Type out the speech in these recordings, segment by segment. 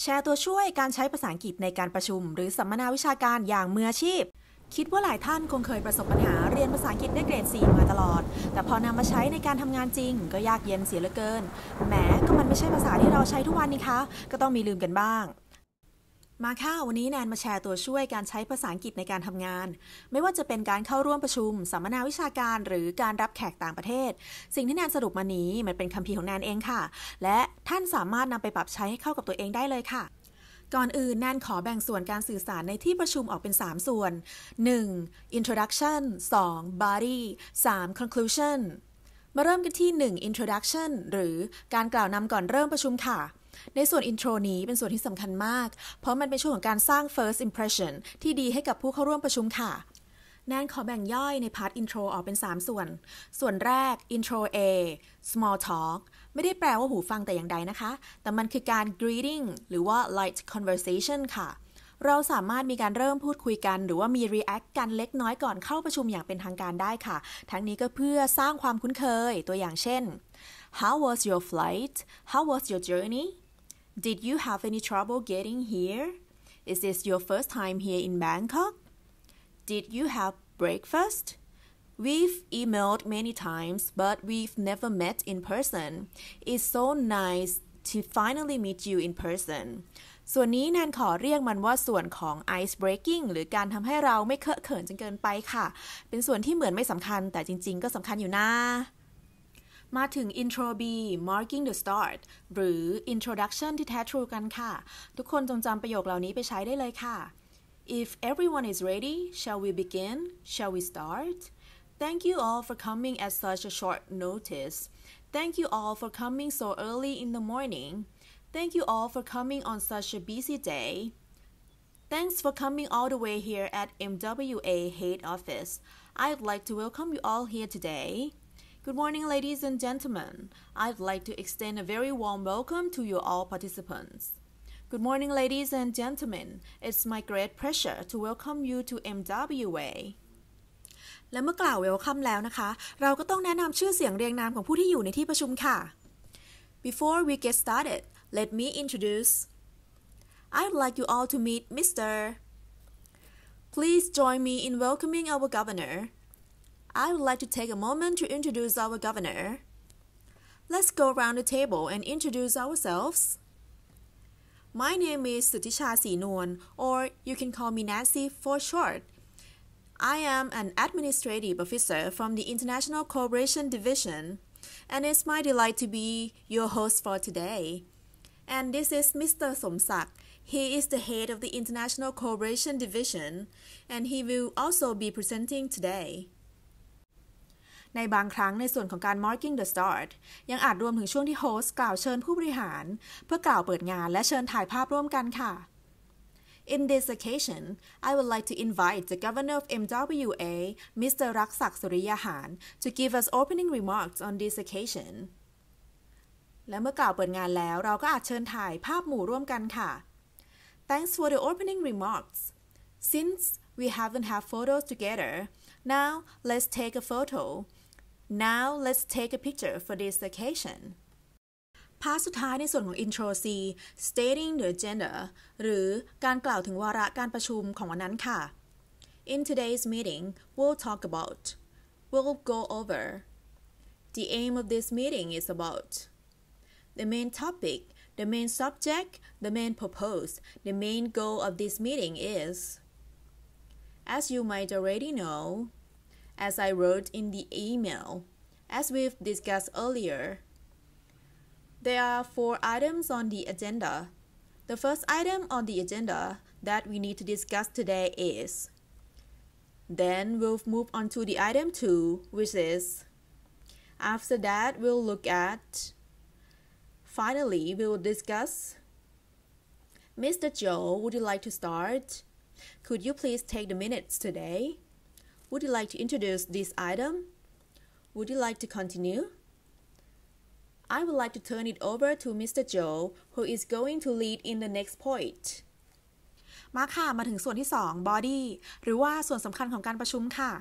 แชร์ตัวช่วยการใช้ภาษาอังกฤษในการประชุมหรือสัมมนาวิชาการอย่างมืออาชีพ คิดว่าหลายท่านคงเคยประสบปัญหา เรียนภาษาอังกฤษได้เกรด4มาตลอด แต่พอนำมาใช้ในการทำงานจริงก็ยากเย็นเสียเหลือเกินแหมก็มันไม่ใช่ภาษาที่เราใช้ทุกวันนี่คะก็ต้องมีลืมกันบ้างมาค่ะ วันนี้แนนมาแชร์ตัวช่วยการใช้ภาษาอังกฤษในการทำงาน ไม่ว่าจะเป็นการเข้าร่วมประชุม สัมมนาวิชาการหรือการรับแขกต่างประเทศ สิ่งที่แนนสรุปมานี้มันเป็นคำพีของแนนเองค่ะ และท่านสามารถนำไปปรับใช้ให้เข้ากับตัวเองได้เลยค่ะ ก่อนอื่นแนนขอแบ่งส่วนการสื่อสารในที่ประชุมออกเป็น 3 ส่วน 1. introduction 2. body 3. conclusion มาเริ่มกันที่ 1. introduction หรือการกล่าวนำก่อนเริ่มประชุมค่ะในส่วนอินโทรนี้เป็นส่วนที่สำคัญมาก เพราะมันเป็นช่วงของการสร้าง first impression ที่ดีให้กับผู้เข้าร่วมประชุมค่ะ แนนขอแบ่งย่อยในพาร์ทอินโทรออกเป็น 3 ส่วน ส่วนแรกอินโทร A small talk ไม่ได้แปลว่าหูฟังแต่อย่างใดนะคะ แต่มันคือการ greeting หรือว่า light conversation ค่ะ เราสามารถมีการเริ่มพูดคุยกัน หรือว่ามี react กันเล็กน้อยก่อนเข้าประชุมอย่างเป็นทางการได้ค่ะ ทั้งนี้ก็เพื่อสร้างความคุ้นเคย ตัวอย่างเช่น how was your flight how was your journey Did you have any trouble getting here? Is this your first time here in Bangkok? Did you have breakfast? We've emailed many times, but we've never met in person. It's so nice to finally meet you in person ส่วนนี้แนนขอเรียกมันว่าส่วนของ ice breaking หรือการทำให้เราไม่เคอะเขินจนเกินไปค่ะ เป็นส่วนที่เหมือนไม่สำคัญแต่จริงมาถึง Intro B Marking the Start หรือ Introduction ที่แท้ทรูกันค่ะ ทุกคนจงจำประโยคเหล่านี้ไปใช้ได้เลยค่ะ If everyone is ready shall we begin shall we start Thank you all for coming at such a short notice Thank you all for coming so early in the morning Thank you all for coming on such a busy day Thanks for coming all the way here at MWA Head Office. I'd like to welcome you all here today. Good morning, ladies and gentlemen. I'd like to extend a very warm welcome to you all participants. Good morning, ladies and gentlemen. It's my great pleasure to welcome you to MWA. และเมื่อกล่าวเราก็ต้องแนะนำชื่อเสียงเรียงนามของผู้ที่อยู่ในที่ประชุมค่ะ Before we get started, let me introduce. I'd like you all to meet Mr. Please join me in welcoming our governor, I would like to take a moment to introduce our governor. Let's go around the table and introduce ourselves. My name is Sutisha Sinuan, or you can call me Nancy for short. I am an administrative officer from the International Cooperation Division, and it's my delight to be your host for today. And this is Mr. Somsak. He is the head of the International Cooperation Division, and he will also be presenting today. ในบางครั้งในส่วนของการ marking the start ยังอาจรวมถึงช่วงที่โฮสต์กล่าวเชิญผู้บริหาร เพื่อกล่าวเปิดงานและเชิญถ่ายภาพร่วมกันค่ะ In this occasion, I would like to invite the governor of MWA, Mr. Raksak Suriyahan, to give us opening remarks on this occasion. และเมื่อกล่าวเปิดงานแล้วเราก็อาจเชิญถ่ายภาพหมู่ร่วมกันค่ะ Thanks for the opening remarks. Since we haven't had photos together, now let's take a photo. Now let's take a picture for this occasion. พาร์ทสุดท้ายในส่วนของ intro C stating the gender หรือการกล่าวถึงวาระการประชุมของวันนั้นค่ะ In today's meeting we'll talk about we'll go over the aim of this meeting is about the main topic the main subject the main purpose the main goal of this meeting is as you might already know as I wrote in the email. As we've discussed earlier, there are four items on the agenda. The first item on the agenda that we need to discuss today is. Then we'll move on to the item 2, which is. After that, we'll look at. Finally, we will discuss. Mr. Joe, would you like to start? Could you please take the minutes today? Would you like to introduce this item? Would you like to continue? I would like to turn it over to Mr. Joe, who is going to lead in the next point. มาค่ะมาถึงส่วนที่2 body หรือว่าส่วนสำคัญของการประชุมค่ะ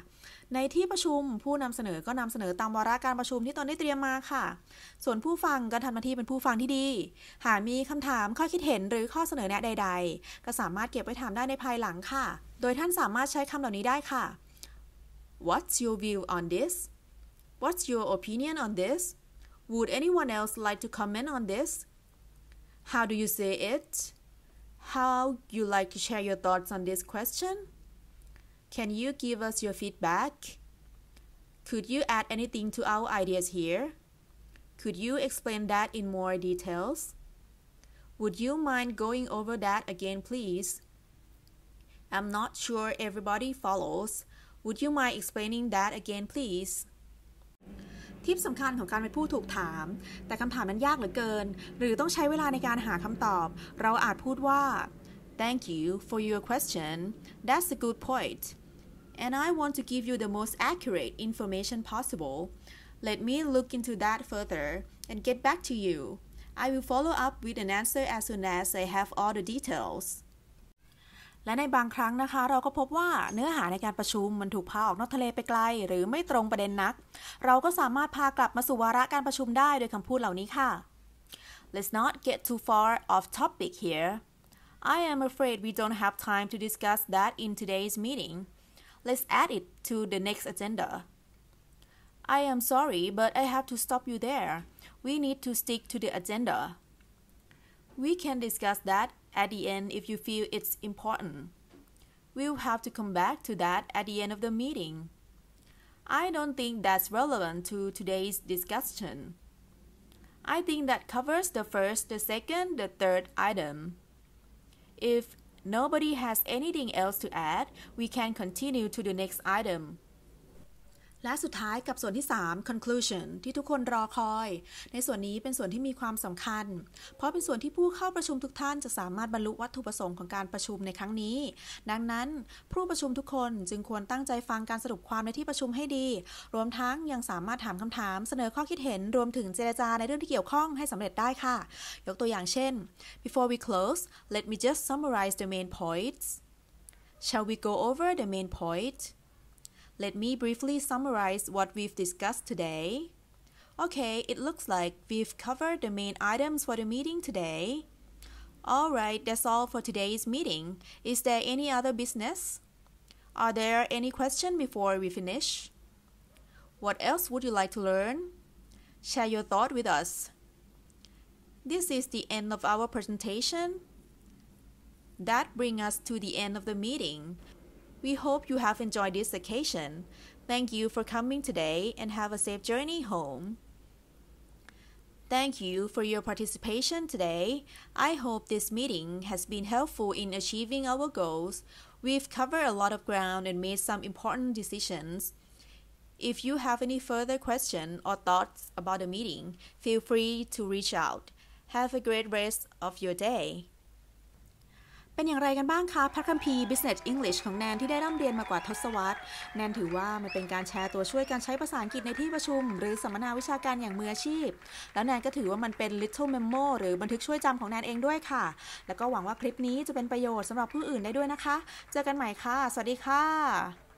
ในที่ประชุมผู้นำเสนอก็นำเสนอตามวาระการประชุมที่ตนได้เตรียมมาค่ะ ส่วนผู้ฟังก็ทำหน้าที่เป็นผู้ฟังที่ดี หากมีคำถาม ข้อคิดเห็นหรือข้อเสนอแนะใดๆ ก็สามารถเก็บไว้ถามได้ในภายหลังค่ะ โดยท่านสามารถใช้คำเหล่านี้ได้ค่ะ What's your view on this? What's your opinion on this? Would anyone else like to comment on this? How do you say it? How you like to share your thoughts on this question? Can you give us your feedback? Could you add anything to our ideas here? Could you explain that in more details? Would you mind going over that again, please? I'm not sure everybody follows, would you mind explaining that again please ทิปสำคัญของการเป็นผู้ถูกถาม Thank you for your question that's a good point and I want to give you the most accurate information possible let me look into that further and get back to you I will follow up with an answer as soon as I have all the details และในบางครั้งนะคะเราก็พบว่าเนื้อหาในการประชุมมันถูกพาออกนอกทะเลไปไกล หรือไม่ตรงประเด็นนัก เราก็สามารถพากลับมาสู่วาระการประชุมได้โดยคำพูดเหล่านี้ค่ะ Let's not get too far off topic here I am afraid we don't have time to discuss that in today's meeting Let's add it to the next agenda I am sorry but I have to stop you there We need to stick to the agenda We can discuss that at the end if you feel it's important. We'll have to come back to that at the end of the meeting. I don't think that's relevant to today's discussion. I think that covers the first, the second, the third item. If nobody has anything else to add, we can continue to the next item. และสุดท้ายกับส่วนที่ 3 conclusion ที่ทุกคนรอคอย ในส่วนนี้เป็นส่วนที่มีความสำคัญ เพราะเป็นส่วนที่ผู้เข้าประชุมทุกท่านจะสามารถบรรลุวัตถุประสงค์ของการประชุมในครั้งนี้ ดังนั้น ผู้ประชุมทุกคนจึงควรตั้งใจฟังการสรุปความในที่ประชุมให้ดี รวมทั้งยังสามารถถามคำถามเสนอข้อคิดเห็นรวมถึงเจรจาในเรื่องที่เกี่ยวข้องให้สำเร็จได้ค่ะ ยกตัวอย่างเช่น before we close let me just summarize the main points shall we go over the main point s Let me briefly summarize what we've discussed today. Okay, it looks like we've covered the main items for the meeting today. Alright, that's all for today's meeting. Is there any other business? Are there any questions before we finish? What else would you like to learn? Share your thought with us. This is the end of our presentation. That brings us to the end of the meeting. We hope you have enjoyed this occasion. Thank you for coming today and have a safe journey home. Thank you for your participation today. I hope this meeting has been helpful in achieving our goals. We've covered a lot of ground and made some important decisions. If you have any further questions or thoughts about the meeting, feel free to reach out. Have a great rest of your day. เป็นอย่างไรกันบ้างคะพระคัมภีร์ Business English ของแนนที่ได้ร่ำเรียนมากว่าทศวรรษ แนนถือว่ามันเป็นการแชร์ตัวช่วยการใช้ภาษาอังกฤษในที่ประชุม หรือสัมมนาวิชาการอย่างมืออาชีพ แล้วแนนก็ถือว่ามันเป็น little memo หรือบันทึกช่วยจำของแนนเองด้วยค่ะ แล้วก็หวังว่าคลิปนี้จะเป็นประโยชน์สำหรับผู้อื่นได้ด้วยนะคะ เจอกันใหม่ค่ะ สวัสดีค่ะ